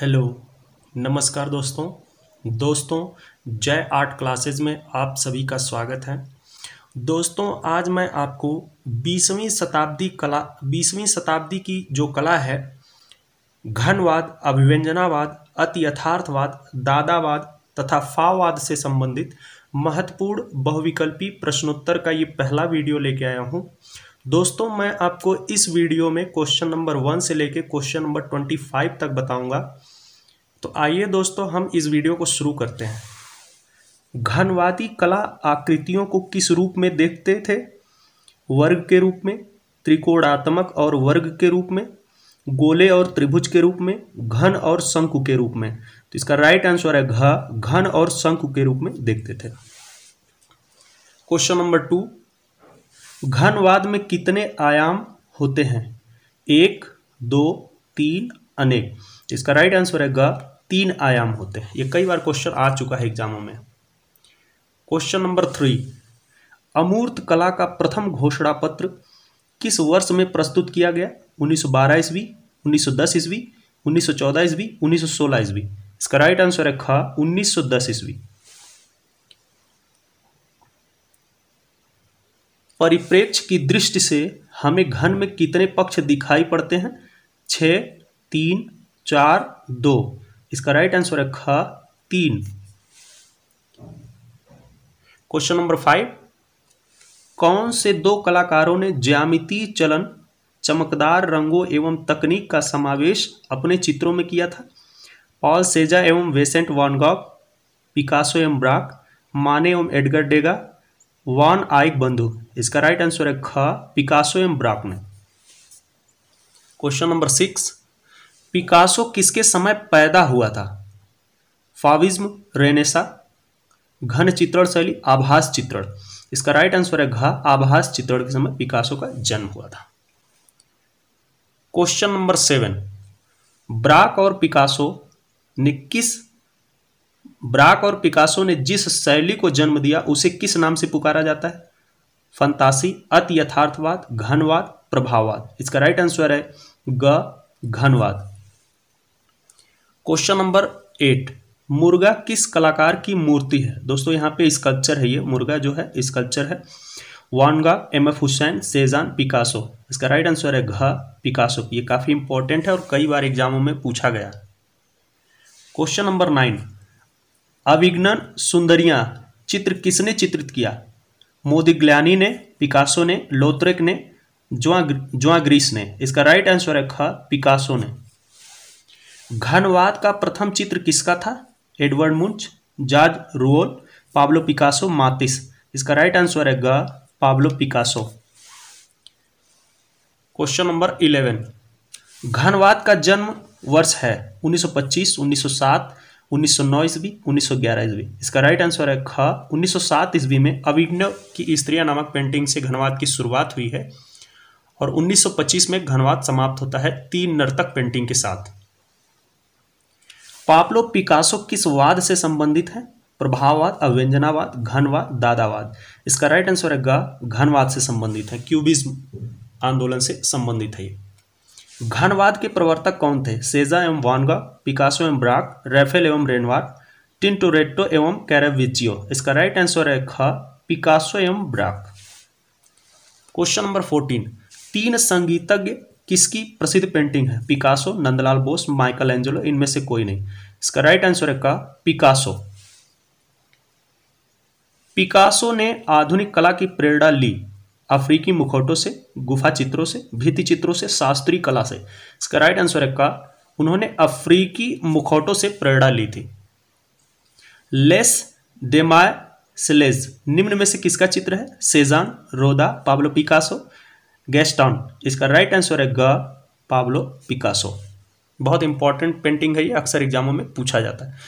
hello नमस्कार दोस्तों दोस्तों जय आर्ट क्लासेस में आप सभी का स्वागत है दोस्तों आज मैं आपको बीसवीं शताब्दी कला बीसवीं शताब्दी की जो कला है घनवाद अभिव्यंजनावाद अति यथार्थवाद दादावाद तथा फावाद से संबंधित महत्वपूर्ण बहुविकल्पी प्रश्नोत्तर का ये पहला वीडियो लेके आया हूँ दोस्तों मैं आपको इस वीडियो में क्वेश्चन नंबर वन से लेके क्वेश्चन नंबर ट्वेंटी फाइव तक बताऊंगा तो आइए दोस्तों हम इस वीडियो को शुरू करते हैं घनवादी कला आकृतियों को किस रूप में देखते थे वर्ग के रूप में त्रिकोणात्मक और वर्ग के रूप में गोले और त्रिभुज के रूप में घन और शंकु के रूप में तो इसका राइट आंसर है घ घन और शंकु के रूप में देखते थे क्वेश्चन नंबर टू घनवाद में कितने आयाम होते हैं एक दो तीन अनेक इसका राइट आंसर है घ तीन आयाम होते हैं ये कई बार क्वेश्चन आ चुका है एग्जामों में क्वेश्चन नंबर थ्री अमूर्त कला का प्रथम घोषणा पत्र किस वर्ष में प्रस्तुत किया गया 1912 ईस्वी उन्नीस सौ दस ईस्वी चौदह ईस्वी सोलह ईस्वी इसका राइट आंसर है ख दस ईस्वी परिप्रेक्ष्य की दृष्टि से हमें घन में कितने पक्ष दिखाई पड़ते हैं छ तीन चार दो इसका राइट आंसर है ख तीन क्वेश्चन नंबर फाइव कौन से दो कलाकारों ने ज्यामिति चलन चमकदार रंगों एवं तकनीक का समावेश अपने चित्रों में किया था पॉल सेजा एवं वेसेंट वॉनगॉक पिकासो एवं ब्राक माने एवं एडगर डेगा वॉन आइक बंधु इसका राइट आंसर है ख पिकासो एवं ब्राक ने क्वेश्चन नंबर सिक्स पिकासो किसके समय पैदा हुआ था फाविज्म रेनेसा घन चित्रण शैली आभास चित्रण इसका राइट आंसर है घ आभास चित्रण के समय पिकासो का जन्म हुआ था क्वेश्चन नंबर सेवन ब्राक और पिकासो ने किस ब्राक और पिकासो ने जिस शैली को जन्म दिया उसे किस नाम से पुकारा जाता है फंतासी अति यथार्थवाद घनवाद प्रभाववाद इसका राइट आंसर है ग घनवाद क्वेश्चन नंबर एट मुर्गा किस कलाकार की मूर्ति है दोस्तों यहाँ पे स्कल्पचर है ये मुर्गा जो है स्कल्पचर है van Gogh M F Hussain Cezanne Picasso इसका राइट आंसर है घ पिकासो ये काफ़ी इंपॉर्टेंट है और कई बार एग्जामों में पूछा गया क्वेश्चन नंबर नाइन अविघ्नन सुंदरिया चित्र किसने चित्रित किया मोदी ग्लानी ने पिकासो ने लोत्रेक ने ज्वा ज्वा ग्रीस ने इसका राइट आंसर है ख पिकासो ने घनवाद का प्रथम चित्र किसका था Edvard Munch George Rouault Pablo Picasso Matisse इसका राइट आंसर है ग Pablo Picasso question number eleven घनवाद का जन्म वर्ष है 1925, 1907, 1909 ईस्वी 1911 ईस्वी इसका राइट आंसर है ख 1907 ईस्वी में अभिनव की स्त्रिया नामक पेंटिंग से घनवाद की शुरुआत हुई है और 1925 में घनवाद समाप्त होता है तीन नर्तक पेंटिंग के साथ पापलो पिकासो किस वाद से संबंधित है प्रभाववाद अव्यंजनावाद घनवाद दादावाद इसका राइट आंसर है गा घनवाद से संबंधित है क्यूबिज्म आंदोलन से संबंधित है घनवाद के प्रवर्तक कौन थे सेजा एवं वानगा पिकासो एवं ब्राक रेफेल एवं रेनवार टिंटोरेटो एवं कैरेविजियो इसका राइट आंसर है ख पिकासो एवं ब्राक क्वेश्चन नंबर फोर्टीन तीन संगीतज्ञ किसकी प्रसिद्ध पेंटिंग है Picasso Nandalal Bose Michael Angelo इनमें से कोई नहीं इसका राइट आंसर है का पिकासो पिकासो ने आधुनिक कला की प्रेरणा ली अफ्रीकी मुखौटों से गुफा चित्रों से भित्ति चित्रों से शास्त्रीय कला से इसका राइट आंसर है का उन्होंने अफ्रीकी मुखौटों से प्रेरणा ली थी लेस डेमा सेलेज निम्न में से किसका चित्र है सेजान रोदा पाब्लो पिकासो गेस्टॉन इसका राइट आंसर है ग पाब्लो पिकासो बहुत इंपॉर्टेंट पेंटिंग है ये अक्सर एग्जामों में पूछा जाता है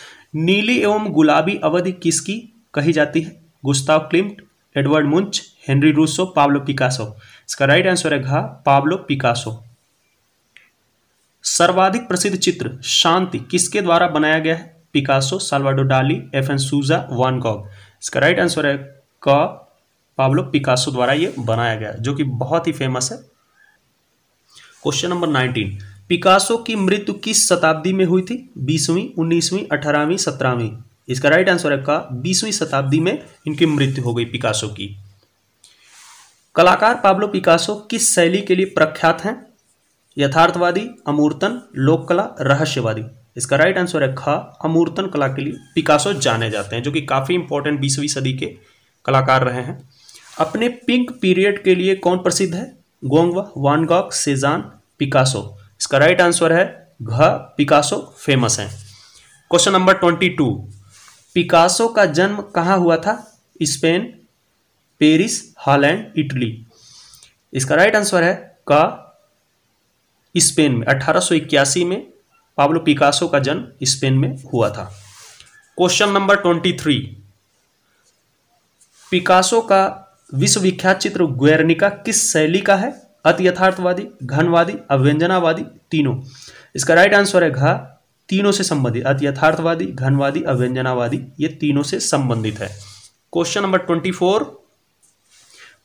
नीली एवं गुलाबी अवधि किसकी कही जाती है Gustav Klimt Edvard Munch Henri Rousseau Pablo Picasso इसका राइट आंसर है घा पाब्लो पिकासो सर्वाधिक प्रसिद्ध चित्र शांति किसके द्वारा बनाया गया है पिकासो साल्वाडो डाली F N Souza van Gogh इसका राइट आंसर है क पाब्लो पिकासो द्वारा ये बनाया गया जो कि बहुत ही फेमस है क्वेश्चन नंबर नाइनटीन पिकासो की मृत्यु किस शताब्दी में हुई थी बीसवीं उन्नीसवीं अठारहवीं सत्रहवीं इसका राइट आंसर है का बीसवीं शताब्दी में इनकी मृत्यु हो गई पिकासो की कलाकार पाब्लो पिकासो किस शैली के लिए प्रख्यात हैं यथार्थवादी अमूर्तन लोक कला रहस्यवादी इसका राइट आंसर है ख अमूर्तन कला के लिए पिकासो जाने जाते हैं जो कि काफ़ी इंपॉर्टेंट बीसवीं सदी के कलाकार रहे हैं अपने पिंक पीरियड के लिए कौन प्रसिद्ध है गोंगवा वानगॉक सेजान पिकासो इसका राइट आंसर है घ पिकासो फेमस है question number twenty two Picasso का जन्म कहाँ हुआ था स्पेन पेरिस हॉलैंड इटली इसका राइट आंसर है का स्पेन में 1881 में पाब्लो पिकासो का जन्म स्पेन में हुआ था question number twenty three Picasso का विश्वविख्यात चित्र ग्वेरनिका किस शैली का है अति यथार्थवादी घनवादी अव्यंजनावादी तीनों इसका राइट आंसर है घा तीनों से संबंधित अति यथार्थवादी घनवादी अव्यंजनावादी ये तीनों से संबंधित है क्वेश्चन नंबर ट्वेंटी फोर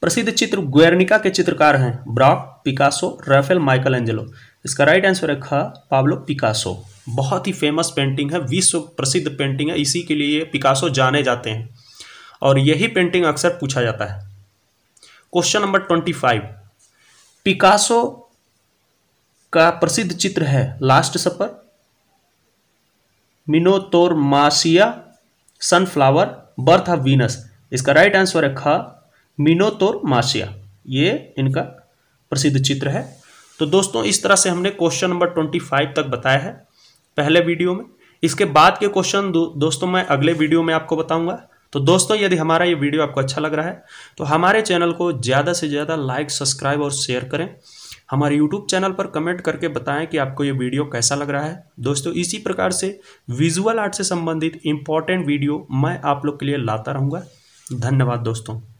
प्रसिद्ध चित्र ग्वेरनिका के चित्रकार हैं Braque Picasso Raphael Michael Angelo इसका राइट आंसर है खा पाब्लो पिकासो बहुत ही फेमस पेंटिंग है विश्व प्रसिद्ध पेंटिंग है इसी के लिए पिकासो जाने जाते हैं और यही पेंटिंग अक्सर पूछा जाता है question number twenty five Picasso का प्रसिद्ध चित्र है लास्ट सफर मिनोतोर मासिया सनफ्लावर बर्थ ऑफ वीनस इसका राइट आंसर है ख मिनोतोर मासिया ये इनका प्रसिद्ध चित्र है तो दोस्तों इस तरह से हमने क्वेश्चन नंबर ट्वेंटी फाइव तक बताया है पहले वीडियो में इसके बाद के क्वेश्चन दो, दोस्तों मैं अगले वीडियो में आपको बताऊंगा तो दोस्तों यदि हमारा ये वीडियो आपको अच्छा लग रहा है तो हमारे चैनल को ज़्यादा से ज़्यादा लाइक सब्सक्राइब और शेयर करें हमारे यूट्यूब चैनल पर कमेंट करके बताएं कि आपको ये वीडियो कैसा लग रहा है दोस्तों इसी प्रकार से विजुअल आर्ट से संबंधित इम्पॉर्टेंट वीडियो मैं आप लोग के लिए लाता रहूँगा धन्यवाद दोस्तों